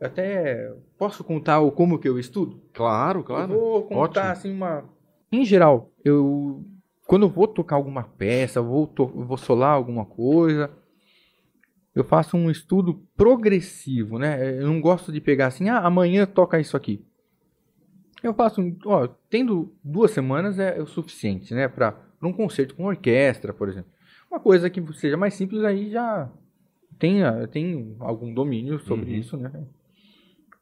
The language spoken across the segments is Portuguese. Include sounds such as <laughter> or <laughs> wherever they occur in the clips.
Eu até posso contar o como que eu estudo? Claro, claro. Eu vou contar Ótimo. assim uma. Em geral, eu quando eu vou tocar alguma peça, vou to... vou solar alguma coisa, eu faço um estudo progressivo, né? Eu não gosto de pegar assim, ah, amanhã toca isso aqui. Eu faço, um... ó, tendo duas semanas é, é o suficiente, né, para um concerto com orquestra, por exemplo. Uma coisa que seja mais simples aí já tem, tem algum domínio sobre uhum. isso, né?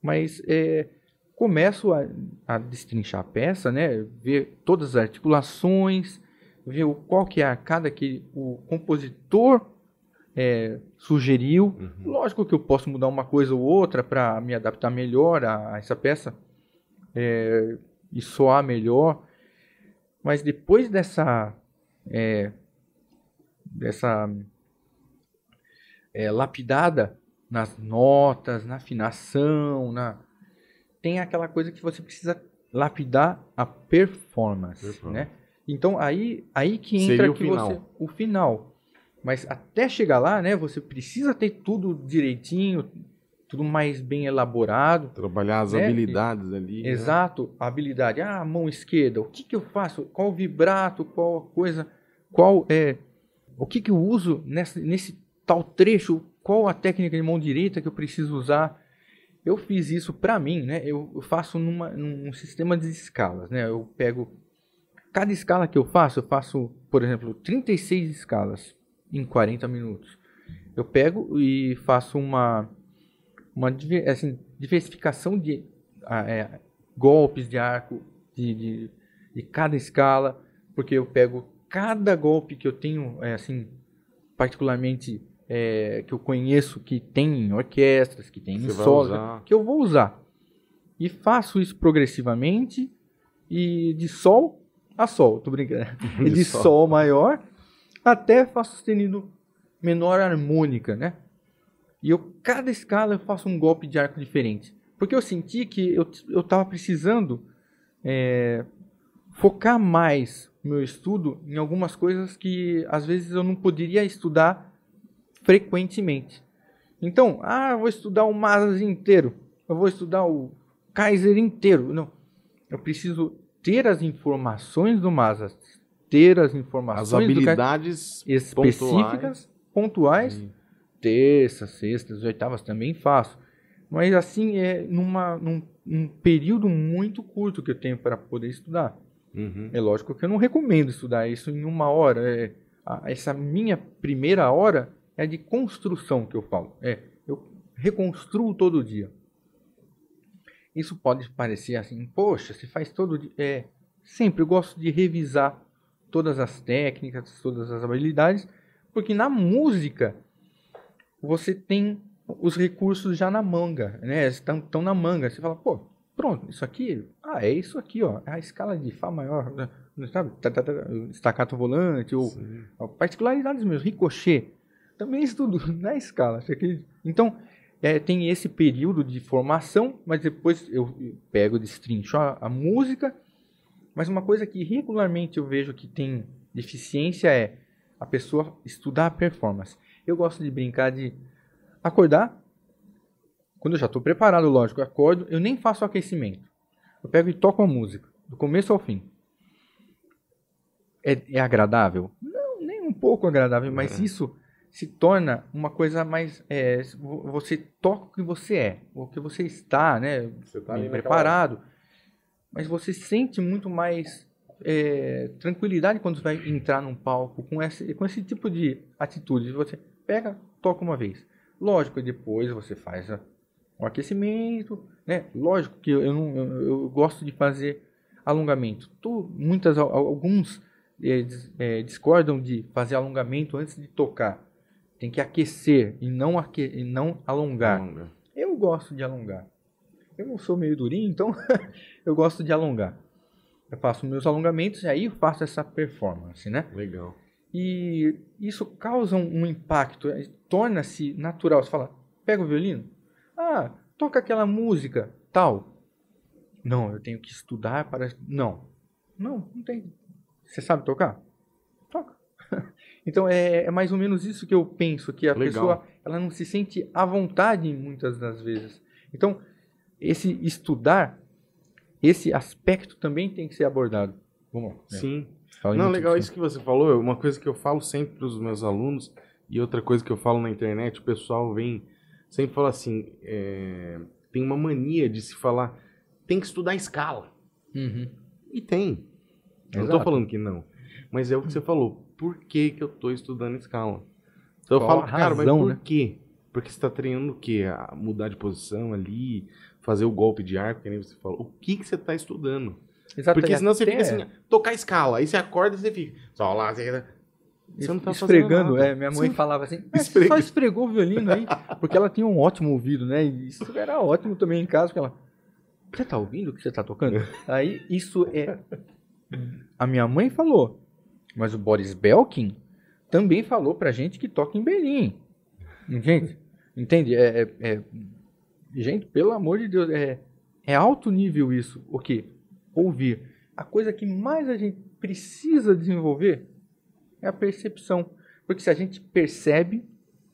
Mas é, começo a, a destrinchar a peça, né? Ver todas as articulações, ver o, qual que é a arcada que o compositor é, sugeriu. Uhum. Lógico que eu posso mudar uma coisa ou outra para me adaptar melhor a, a essa peça é, e soar melhor. Mas depois dessa é, dessa é, lapidada nas notas, na afinação, na tem aquela coisa que você precisa lapidar a performance, performance. né? Então aí aí que entra Seria o que final. você o final. Mas até chegar lá, né, você precisa ter tudo direitinho, tudo mais bem elaborado. Trabalhar as né? habilidades ali. Né? Exato, né? habilidade. Ah, mão esquerda, o que, que eu faço? Qual vibrato, qual coisa, qual é. O que, que eu uso nesse tal trecho, qual a técnica de mão direita que eu preciso usar. Eu fiz isso para mim, né? Eu, faço numa, num sistema de escalas, né? Eu pego cada escala que eu faço, eu faço, por exemplo, 36 escalas em 40 minutos. Eu pego e faço uma uma assim, diversificação de ah, é, golpes de arco de, de, de, cada escala, porque eu pego cada golpe que eu tenho é, assim particularmente é, que eu conheço que tem orquestras, que tem solos, que eu vou usar. E faço isso progressivamente e de sol a sol, tô brincando. <laughs> de, de sol. sol maior até Fá sustenido menor harmônica, né? E eu, cada escala, eu faço um golpe de arco diferente. Porque eu senti que eu, eu tava precisando é, focar mais meu estudo em algumas coisas que às vezes eu não poderia estudar frequentemente. Então, ah, eu vou estudar o Mazas inteiro, eu vou estudar o Kaiser inteiro. Não, eu preciso ter as informações do Mazas, ter as informações as habilidades específicas, pontuais, pontuais terças, sextas, oitavas também faço. Mas assim, é numa, num, período muito curto que eu tenho para poder estudar. Uhum. É lógico que eu não recomendo estudar isso em uma hora. É, a, essa minha primeira hora é a de construção que eu falo. É, eu reconstruo todo dia. Isso pode parecer assim, poxa, se faz todo dia. É, sempre eu gosto de revisar todas as técnicas, todas as habilidades, porque na música você tem os recursos já na manga, né? Estão, estão na manga. Você fala, pô, pronto, isso aqui, ah, é isso aqui, ó, a escala de Fá maior, né? sabe? Tá, tá, tá, estacato volante, ou Sim. particularidades mesmo, ricochê também estudo <laughs> na escala. Então, é, tem esse período de formação, mas depois eu pego, destrincho a, a música. Mas uma coisa que regularmente eu vejo que tem deficiência é a pessoa estudar a performance. Eu gosto de brincar de acordar. Quando eu já estou preparado, lógico, eu acordo, eu nem faço aquecimento. Eu pego e toco a música, do começo ao fim. É, é agradável? Não, nem um pouco agradável, mas uhum. isso se torna uma coisa mais. É, você toca o que você é, o que você está, né? Você tá bem preparado. Naquela... Mas você sente muito mais é, tranquilidade quando você vai entrar num palco com esse, com esse tipo de atitude. Você pega, toca uma vez. Lógico, depois você faz o aquecimento, né? Lógico que eu, não, eu, eu gosto de fazer alongamento. Tu, muitas, alguns é, é, discordam de fazer alongamento antes de tocar. Tem que aquecer e não, aque... e não alongar. Alonga. Eu gosto de alongar. Eu não sou meio durinho, então <laughs> eu gosto de alongar. Eu faço meus alongamentos e aí faço essa performance, né? Legal. E isso causa um impacto, eh, torna-se natural. Você fala, pega o violino, ah, toca aquela música, tal. Não, eu tenho que estudar para. Não, não, não tem. Você sabe tocar? Então é, é, mais ou menos isso que eu penso, que a Legal. pessoa ela não se sente à vontade muitas das vezes. Então esse estudar, esse aspecto também tem que ser abordado. Vamos lá. É. Sim. É. Não, legal isso que você falou. É uma coisa que eu falo sempre para os meus alunos e outra coisa que eu falo na internet, o pessoal vem sempre fala assim, é, tem uma mania de se falar, tem que estudar escala. Uhum. E tem. Exato. Não estou falando que não, mas é o que você falou por que, eu estou estudando escala. Então Qual eu falo, cara, mas por né? quê? Porque você está treinando o quê? A mudar de posição ali, fazer o golpe de arco, que nem você falou. O que, que você está estudando? Exatamente. Porque é senão você fica assim, tocar escala. Aí você acorda e você fica. Só lá, você. Tá você não tá esfregando, é, minha mãe falava assim, <laughs> é, Esfrega. só esfregou o violino aí, porque ela tinha um ótimo ouvido, né? E isso era ótimo também em casa, porque ela, você tá ouvindo o que você tá tocando? <laughs> Aí isso é, a minha mãe falou, mas o Boris Belkin também falou pra gente que toca em Berlim. Gente, entende? É, é, é, gente, pelo amor de Deus, é, é alto nível isso. O que? Ouvir. A coisa que mais a gente precisa desenvolver é a percepção. Porque se a gente percebe,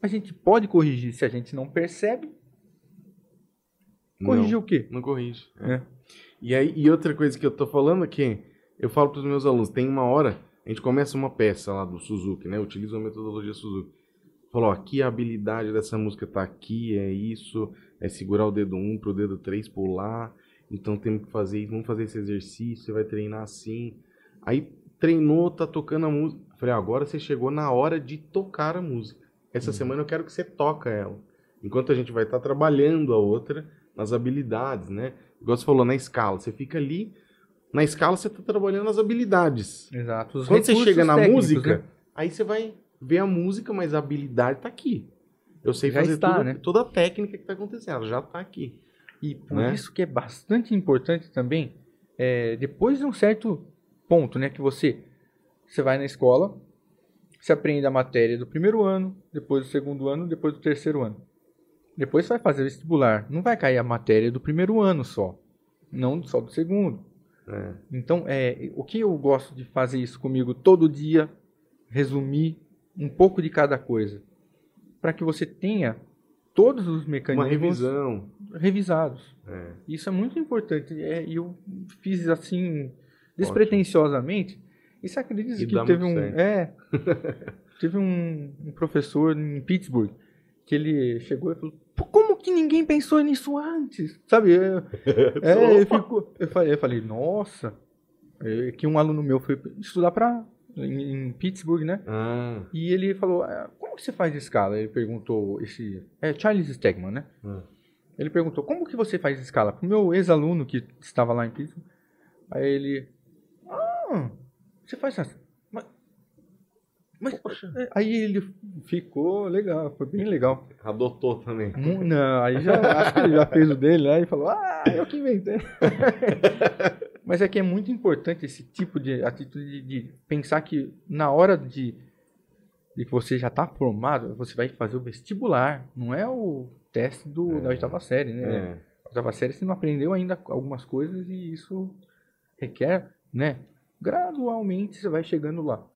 a gente pode corrigir. Se a gente não percebe, corrigir não, o quê? Não corrige. É. E, aí, e outra coisa que eu tô falando aqui, é eu falo pros meus alunos, tem uma hora a gente começa uma peça lá do Suzuki, né? Utiliza uma metodologia Suzuki. Falou, aqui a habilidade dessa música tá aqui, é isso, é segurar o dedo 1 um pro dedo 3 pular. Então temos que fazer isso, vamos fazer esse exercício, você vai treinar assim. Aí treinou, tá tocando a música. Falei, agora você chegou na hora de tocar a música. Essa uhum. semana eu quero que você toca ela. Enquanto a gente vai estar tá trabalhando a outra nas habilidades, né? Igual você falou, na escala. Você fica ali na escala você está trabalhando as habilidades. Exato. Os Quando você chega na música, né? aí você vai ver a música, mas a habilidade está aqui. Eu sei já fazer está, tudo, né? toda a técnica que está acontecendo, ela já está aqui. E por né? isso que é bastante importante também, é, depois de um certo ponto, né, que você você vai na escola, você aprende a matéria do primeiro ano, depois do segundo ano, depois do terceiro ano. Depois você vai fazer vestibular. Não vai cair a matéria do primeiro ano só, não só do segundo. É. Então, é, o que eu gosto de fazer isso comigo todo dia, resumir um pouco de cada coisa, para que você tenha todos os mecanismos Uma revisão. revisados. É. Isso é muito importante. É, e eu fiz assim despretensiosamente. E você acredita e que teve um, é, <laughs> teve um, um professor em Pittsburgh que ele chegou e falou: como que ninguém pensou nisso antes? Sabe? É, <laughs> é, eu, fico, eu, falei, eu falei, nossa, é, que um aluno meu foi estudar pra, em, em Pittsburgh, né? Ah. E ele falou, é, como que você faz escala? Ele perguntou, esse, é Charles Stegman, né? Ah. Ele perguntou, como que você faz escala? Pro meu ex-aluno que estava lá em Pittsburgh, aí ele, ah, você faz assim. Mas é, aí ele ficou legal, foi bem legal. Adotou também. Não, aí já acho que ele já fez o dele lá e falou: "Ah, eu que inventei". <laughs> Mas é que é muito importante esse tipo de atitude de pensar que na hora de, de que você já está formado, você vai fazer o vestibular, não é o teste do, é. da oitava série, né? É oitava série você não aprendeu ainda algumas coisas e isso requer, né? Gradualmente você vai chegando lá.